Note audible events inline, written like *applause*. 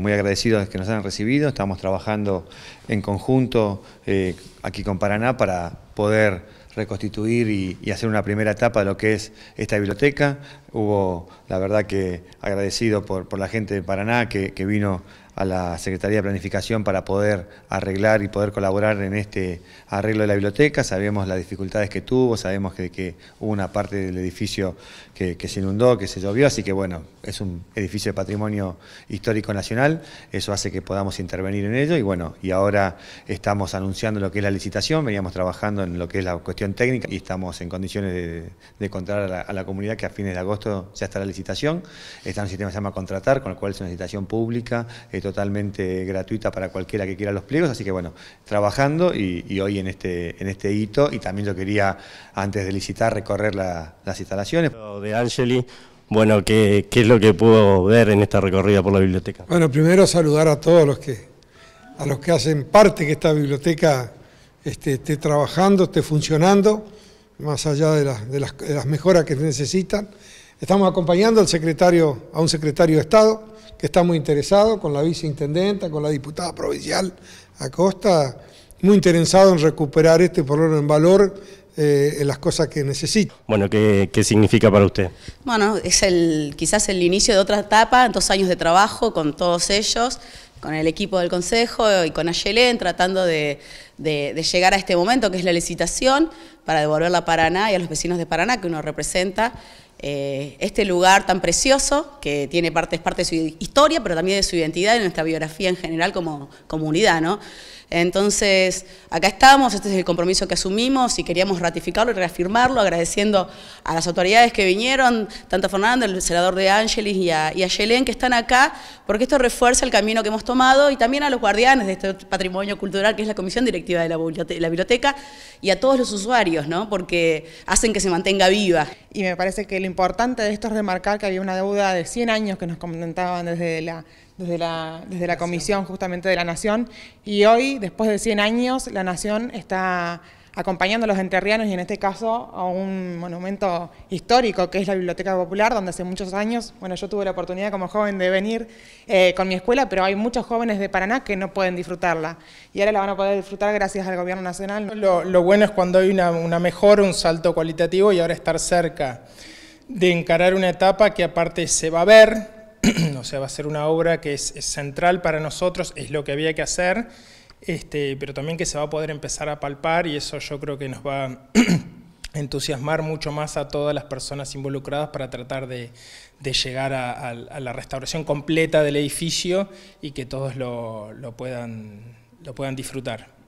Muy agradecidos que nos hayan recibido, estamos trabajando en conjunto eh, aquí con Paraná para poder reconstituir y, hacer una primera etapa de lo que es esta biblioteca. Hubo, la verdad que agradecido por, por la gente de Paraná que, que vino a la Secretaría de Planificación para poder arreglar y poder colaborar en este arreglo de la biblioteca. Sabemos las dificultades que tuvo, sabemos que, hubo una parte del edificio que, se inundó, que se llovió, así que bueno, es un edificio de patrimonio histórico nacional, eso hace que podamos intervenir en ello y bueno, y ahora estamos anunciando lo que es la licitación, veníamos trabajando en lo que es la cuestión técnica y estamos en condiciones de, de a la, comunidad que a fines de agosto ya está la licitación, está en un sistema que se llama contratar, con el cual es una licitación pública, eh, totalmente gratuita para cualquiera que quiera los pliegos, así que bueno, trabajando y, hoy en este, en este hito, y también yo quería, antes de licitar, recorrer las instalaciones. De Angeli, bueno, ¿qué, ¿qué es lo que pudo ver en esta recorrida por la biblioteca? Bueno, primero saludar a todos los que, a los que hacen parte que esta biblioteca este, esté, trabajando, esté funcionando, más allá de, de, las, de las mejoras que necesitan. Estamos acompañando al secretario, a un secretario de Estado que está muy interesado, con la viceintendenta, con la diputada provincial Acosta, muy interesado en recuperar este problema en valor eh, en las cosas que necesita. Bueno, ¿qué, significa para usted? Bueno, es el quizás el inicio de otra etapa, dos años de trabajo con todos ellos, con el equipo del Consejo y con Ayelén, tratando de, de, llegar a este momento que es la licitación para devolver la Paraná y a los vecinos de Paraná que uno representa eh, este lugar tan precioso que tiene parte, es parte de su historia, pero también de su identidad y de nuestra biografía en general como comunidad. ¿no? Entonces, acá estamos, este es el compromiso que asumimos y queríamos ratificarlo y reafirmarlo, agradeciendo a las autoridades que vinieron, tanto a Fernando, el senador de Ángeles y a, y que están acá, porque esto refuerza el camino que hemos tomado y también a los guardianes de este patrimonio cultural, que es la Comisión Directiva de la, la Biblioteca, y a todos los usuarios, ¿no? porque hacen que se mantenga viva. Y me parece que lo importante de esto es remarcar que había una deuda de 100 años que nos comentaban desde la, desde la, desde la Comisión justamente de la Nación y hoy, después de 100 años, la Nación está acompañando a los enterrianos y en este caso a un monumento histórico que es la Biblioteca Popular, donde hace muchos años, bueno, yo tuve la oportunidad como joven de venir eh, con mi escuela, pero hay muchos jóvenes de Paraná que no pueden disfrutarla y ahora la van a poder disfrutar gracias al gobierno nacional. Lo, bueno es cuando hay una, una mejora, un salto cualitativo y ahora estar cerca de encarar una etapa que aparte se va a ver, *clears throat* o sea, va a ser una obra que es, central para nosotros, es lo que había que hacer, este, pero también que se va a poder empezar a palpar y eso yo creo que nos va *clears throat* a entusiasmar mucho más a todas las personas involucradas para tratar de, llegar a, la restauración completa del edificio y que todos lo, puedan, lo puedan disfrutar.